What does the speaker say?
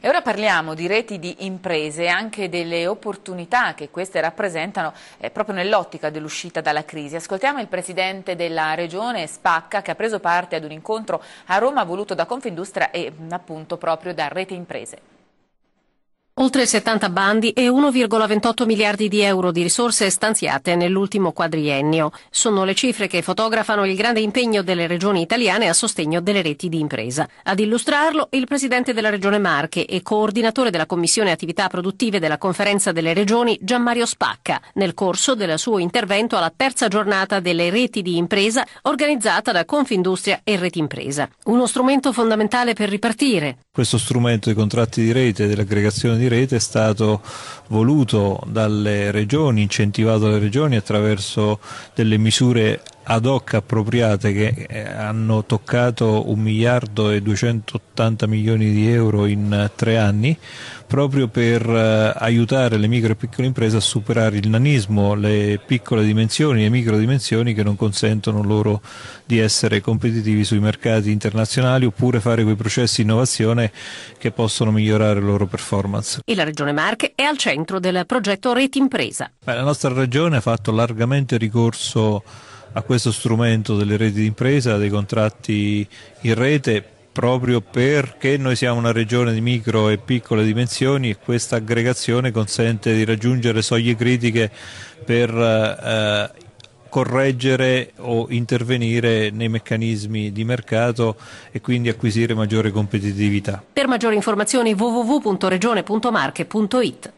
E ora parliamo di reti di imprese e anche delle opportunità che queste rappresentano eh, proprio nell'ottica dell'uscita dalla crisi. Ascoltiamo il presidente della regione Spacca che ha preso parte ad un incontro a Roma voluto da Confindustria e appunto proprio da Rete Imprese. Oltre 70 bandi e 1,28 miliardi di euro di risorse stanziate nell'ultimo quadriennio sono le cifre che fotografano il grande impegno delle regioni italiane a sostegno delle reti di impresa. Ad illustrarlo il presidente della Regione Marche e coordinatore della Commissione Attività Produttive della Conferenza delle Regioni Gianmario Spacca nel corso del suo intervento alla terza giornata delle reti di impresa organizzata da Confindustria e Reti Impresa. Uno strumento fondamentale per ripartire, questo strumento dei contratti di rete, dell'aggregazione di rete è stato voluto dalle regioni, incentivato dalle regioni attraverso delle misure ad hoc appropriate che eh, hanno toccato 1 miliardo e 280 milioni di euro in eh, tre anni proprio per eh, aiutare le micro e piccole imprese a superare il nanismo, le piccole dimensioni, e micro dimensioni che non consentono loro di essere competitivi sui mercati internazionali oppure fare quei processi di innovazione che possono migliorare le loro performance. E la Regione Marche è al centro del progetto Rete Impresa. Beh, la nostra Regione ha fatto largamente ricorso a questo strumento delle reti d'impresa, dei contratti in rete, proprio perché noi siamo una regione di micro e piccole dimensioni e questa aggregazione consente di raggiungere soglie critiche per eh, correggere o intervenire nei meccanismi di mercato e quindi acquisire maggiore competitività. Per maggiori informazioni www.regione.marche.it